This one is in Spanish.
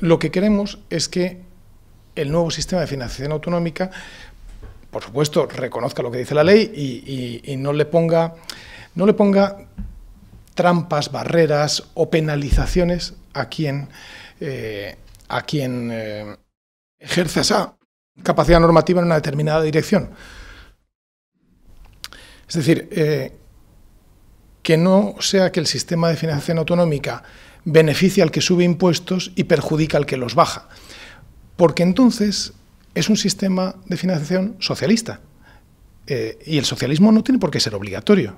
Lo que queremos es que el nuevo sistema de financiación autonómica, por supuesto, reconozca lo que dice la ley y, no le ponga, no le ponga trampas, barreras o penalizaciones a quien, eh, a quien eh, ejerce esa capacidad normativa en una determinada dirección. Es decir, eh, que no sea que el sistema de financiación autonómica beneficia al que sube impuestos y perjudica al que los baja. Porque entonces es un sistema de financiación socialista. Eh, y el socialismo no tiene por qué ser obligatorio.